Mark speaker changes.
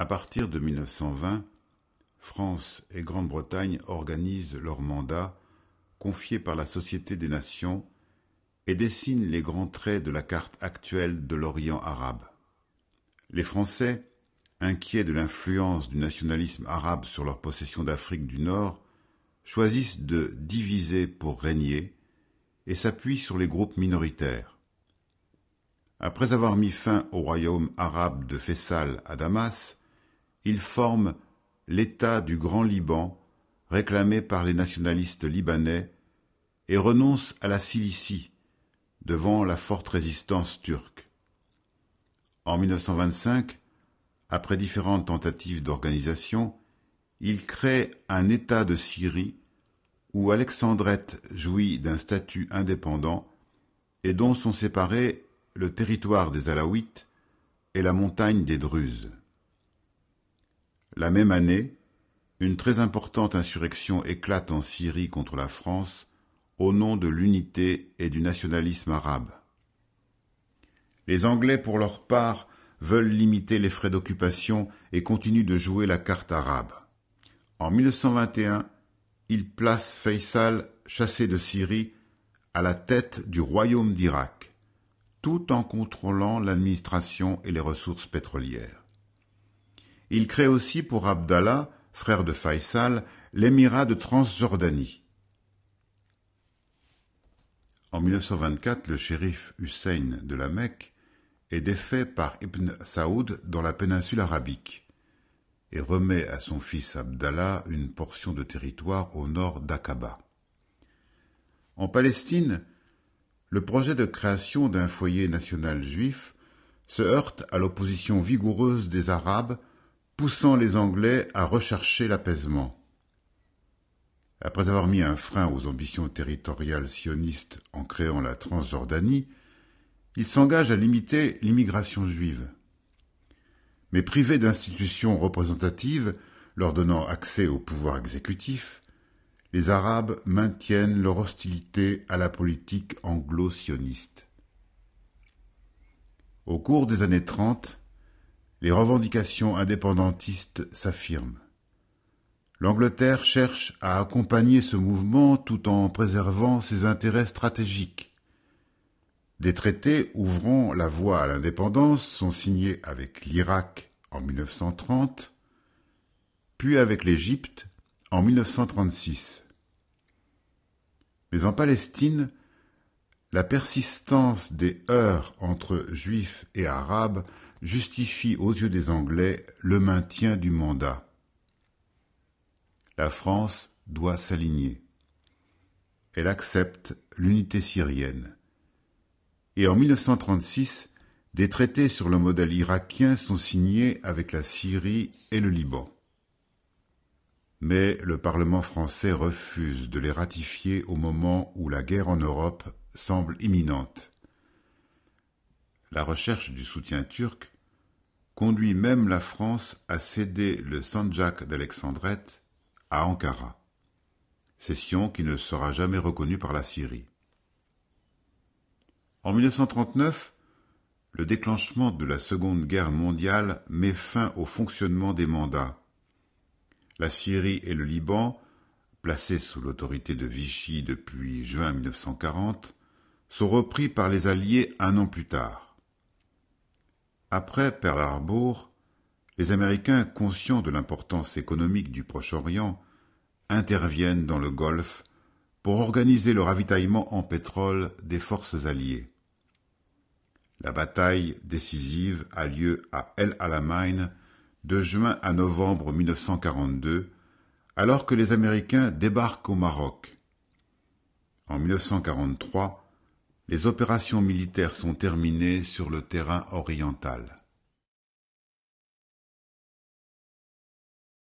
Speaker 1: À partir de 1920, France et Grande-Bretagne organisent leur mandat, confié par la Société des Nations, et dessinent les grands traits de la carte actuelle de l'Orient arabe. Les Français, inquiets de l'influence du nationalisme arabe sur leur possession d'Afrique du Nord, choisissent de diviser pour régner et s'appuient sur les groupes minoritaires. Après avoir mis fin au royaume arabe de Fessal à Damas, il forme l'État du Grand Liban, réclamé par les nationalistes libanais, et renonce à la Cilicie, devant la forte résistance turque. En 1925, après différentes tentatives d'organisation, il crée un État de Syrie où Alexandrette jouit d'un statut indépendant et dont sont séparés le territoire des Alaouites et la montagne des Druzes. La même année, une très importante insurrection éclate en Syrie contre la France au nom de l'unité et du nationalisme arabe. Les Anglais, pour leur part, veulent limiter les frais d'occupation et continuent de jouer la carte arabe. En 1921, ils placent Faisal, chassé de Syrie, à la tête du royaume d'Irak, tout en contrôlant l'administration et les ressources pétrolières. Il crée aussi pour Abdallah, frère de Faisal, l'émirat de Transjordanie. En 1924, le shérif Hussein de la Mecque est défait par Ibn Saoud dans la péninsule arabique et remet à son fils Abdallah une portion de territoire au nord d'Aqaba. En Palestine, le projet de création d'un foyer national juif se heurte à l'opposition vigoureuse des Arabes poussant les Anglais à rechercher l'apaisement. Après avoir mis un frein aux ambitions territoriales sionistes en créant la Transjordanie, il s'engage à limiter l'immigration juive. Mais privés d'institutions représentatives leur donnant accès au pouvoir exécutif, les Arabes maintiennent leur hostilité à la politique anglo-sioniste. Au cours des années 30, les revendications indépendantistes s'affirment. L'Angleterre cherche à accompagner ce mouvement tout en préservant ses intérêts stratégiques. Des traités ouvrant la voie à l'indépendance sont signés avec l'Irak en 1930, puis avec l'Égypte en 1936. Mais en Palestine, la persistance des heurts entre Juifs et Arabes justifie aux yeux des Anglais le maintien du mandat. La France doit s'aligner. Elle accepte l'unité syrienne. Et en 1936, des traités sur le modèle irakien sont signés avec la Syrie et le Liban. Mais le Parlement français refuse de les ratifier au moment où la guerre en Europe semble imminente. La recherche du soutien turc conduit même la France à céder le Sanjak d'Alexandrette à Ankara, cession qui ne sera jamais reconnue par la Syrie. En 1939, le déclenchement de la Seconde Guerre mondiale met fin au fonctionnement des mandats. La Syrie et le Liban, placés sous l'autorité de Vichy depuis juin 1940, sont repris par les Alliés un an plus tard. Après Pearl Harbor, les Américains, conscients de l'importance économique du Proche-Orient, interviennent dans le Golfe pour organiser le ravitaillement en pétrole des forces alliées. La bataille décisive a lieu à El Alamein de juin à novembre 1942, alors que les Américains débarquent au Maroc. En 1943, les opérations militaires sont terminées sur le terrain oriental.